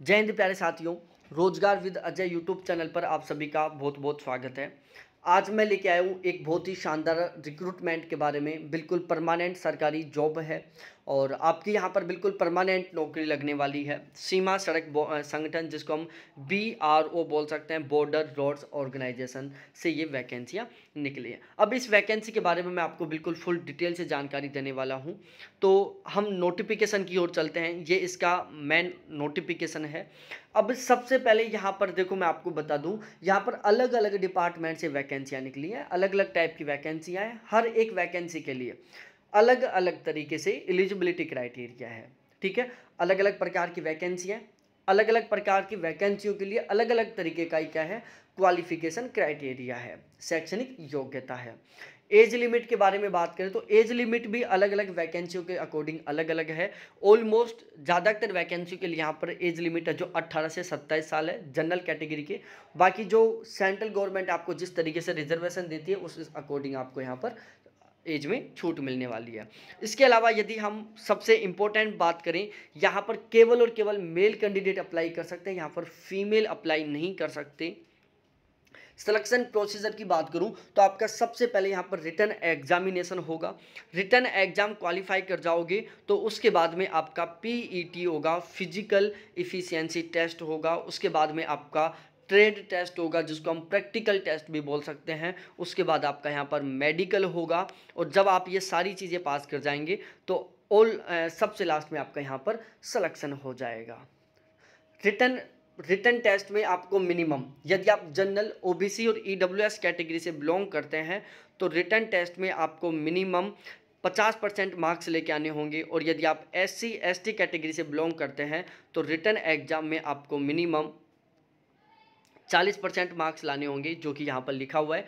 जय हिंद प्यारे साथियों रोजगार विद अजय यूट्यूब चैनल पर आप सभी का बहुत बहुत स्वागत है आज मैं लेके आया हूँ एक बहुत ही शानदार रिक्रूटमेंट के बारे में बिल्कुल परमानेंट सरकारी जॉब है और आपकी यहाँ पर बिल्कुल परमानेंट नौकरी लगने वाली है सीमा सड़क संगठन जिसको हम बी आर ओ बोल सकते हैं बॉर्डर रोड्स ऑर्गेनाइजेशन से ये वैकेंसियाँ निकली हैं अब इस वैकेंसी के बारे में मैं आपको बिल्कुल फुल डिटेल से जानकारी देने वाला हूँ तो हम नोटिफिकेशन की ओर चलते हैं ये इसका मेन नोटिफिकेशन है अब सबसे पहले यहाँ पर देखो मैं आपको बता दूँ यहाँ पर अलग अलग डिपार्टमेंट से वैकेंसियाँ निकली हैं अलग अलग टाइप की वैकेंसियाँ हैं हर एक वैकेंसी के लिए अलग अलग तरीके से एलिजिबिलिटी क्राइटेरिया है ठीक है अलग अलग प्रकार की वैकेंसी अलग अलग प्रकार की वैकेंसियों के लिए अलग अलग तरीके का ही क्या है क्वालिफिकेशन क्राइटेरिया है शैक्षणिक योग्यता है एज लिमिट के बारे में बात करें तो एज लिमिट भी अलग अलग वैकेंसियों के अकॉर्डिंग अलग अलग है ऑलमोस्ट ज़्यादातर वैकेंसियों के लिए यहाँ पर एज लिमिट है जो 18 से 27 साल है जनरल कैटेगरी के बाकी जो सेंट्रल गवर्नमेंट आपको जिस तरीके से रिजर्वेशन देती है उस अकॉर्डिंग आपको यहाँ पर एज में छूट मिलने वाली है इसके अलावा यदि हम सबसे इंपॉर्टेंट बात करें यहाँ पर केवल और केवल मेल कैंडिडेट अप्लाई कर सकते हैं यहाँ पर फीमेल अप्लाई नहीं कर सकते सिलेक्शन प्रोसीजर की बात करूं तो आपका सबसे पहले यहाँ पर रिटर्न एग्जामिनेशन होगा रिटर्न एग्जाम क्वालिफाई कर जाओगे तो उसके बाद में आपका पीईटी e होगा फिजिकल इफिशियंसी टेस्ट होगा उसके बाद में आपका ट्रेड टेस्ट होगा जिसको हम प्रैक्टिकल टेस्ट भी बोल सकते हैं उसके बाद आपका यहाँ पर मेडिकल होगा और जब आप ये सारी चीज़ें पास कर जाएंगे तो ऑल सबसे लास्ट में आपका यहाँ पर सलेक्शन हो जाएगा रिटर्न रिटर्न टेस्ट में आपको मिनिमम यदि आप जनरल ओबीसी और ईडब्ल्यूएस कैटेगरी से बिलोंग करते हैं तो रिटर्न टेस्ट में आपको मिनिमम 50 परसेंट मार्क्स लेके आने होंगे और यदि आप एस सी कैटेगरी से बिलोंग करते हैं तो रिटर्न एग्जाम में आपको मिनिमम चालीस परसेंट मार्क्स लाने होंगे जो कि यहाँ पर लिखा हुआ है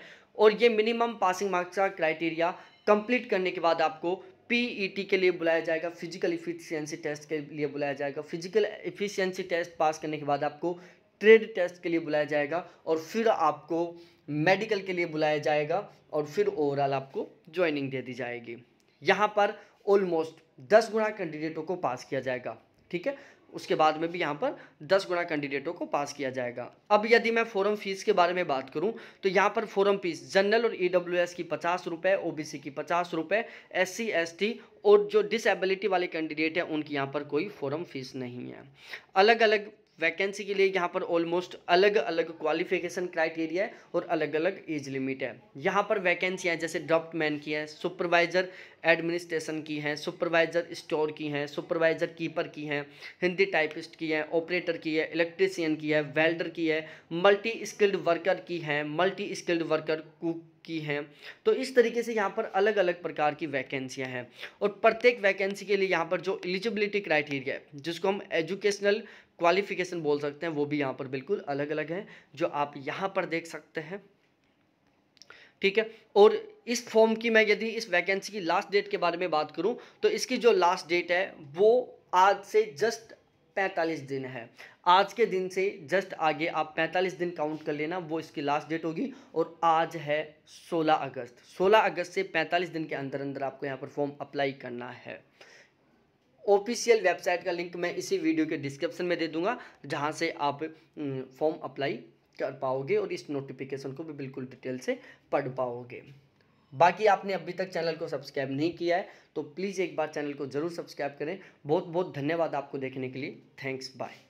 और ये मिनिमम पासिंग मार्क्स का क्राइटेरिया कंप्लीट करने के बाद आपको पीईटी e के लिए बुलाया जाएगा फिजिकल इफिशियंसी टेस्ट के लिए बुलाया जाएगा फिजिकल इफिशियंसी टेस्ट पास करने के बाद आपको ट्रेड टेस्ट के लिए बुलाया जाएगा और फिर आपको मेडिकल के लिए बुलाया जाएगा और फिर ओवरऑल आपको ज्वाइनिंग दे दी जाएगी यहाँ पर ऑलमोस्ट दस गुणा कैंडिडेटों को पास किया जाएगा ठीक है उसके बाद में भी यहाँ पर दस गुना कैंडिडेटों को पास किया जाएगा अब यदि मैं फोरम फीस के बारे में बात करूँ तो यहाँ पर फोरम फीस जनरल और ई e की पचास रुपये ओ की पचास रुपये एस सी और जो डिसेबिलिटी वाले कैंडिडेट हैं उनकी यहाँ पर कोई फोरम फीस नहीं है अलग अलग वैकेंसी के लिए यहाँ पर ऑलमोस्ट अलग अलग क्वालिफिकेशन क्राइटेरिया है और अलग अलग एज लिमिट है यहाँ पर वैकेंसियाँ जैसे मैन की है सुपरवाइज़र एडमिनिस्ट्रेशन की हैं सुपरवाइज़र स्टोर की हैं सुपरवाइज़र कीपर की हैं हिंदी टाइपिस्ट की हैं ऑपरेटर की है इलेक्ट्रिसियन की है वेल्डर की है मल्टी स्किल्ड वर्कर की हैं मल्टी स्किल्ड वर्कर कुक की हैं तो इस तरीके से यहाँ पर अलग अलग प्रकार की वैकेंसियाँ हैं और प्रत्येक वैकेंसी के लिए यहाँ पर जो एलिजिबिलिटी क्राइटेरिया है जिसको हम एजुकेशनल क्वालिफिकेशन बोल सकते हैं वो भी यहाँ पर बिल्कुल अलग अलग है जो आप यहाँ पर देख सकते हैं ठीक है और इस फॉर्म की मैं यदि इस वैकेंसी की लास्ट डेट के बारे में बात करूं तो इसकी जो लास्ट डेट है वो आज से जस्ट पैंतालीस दिन है आज के दिन से जस्ट आगे आप पैंतालीस दिन काउंट कर लेना वो इसकी लास्ट डेट होगी और आज है सोलह अगस्त सोलह अगस्त से पैंतालीस दिन के अंदर अंदर आपको यहाँ पर फॉर्म अप्लाई करना है ऑफिशियल वेबसाइट का लिंक मैं इसी वीडियो के डिस्क्रिप्शन में दे दूंगा जहां से आप फॉर्म अप्लाई कर पाओगे और इस नोटिफिकेशन को भी बिल्कुल डिटेल से पढ़ पाओगे बाकी आपने अभी तक चैनल को सब्सक्राइब नहीं किया है तो प्लीज़ एक बार चैनल को ज़रूर सब्सक्राइब करें बहुत बहुत धन्यवाद आपको देखने के लिए थैंक्स बाय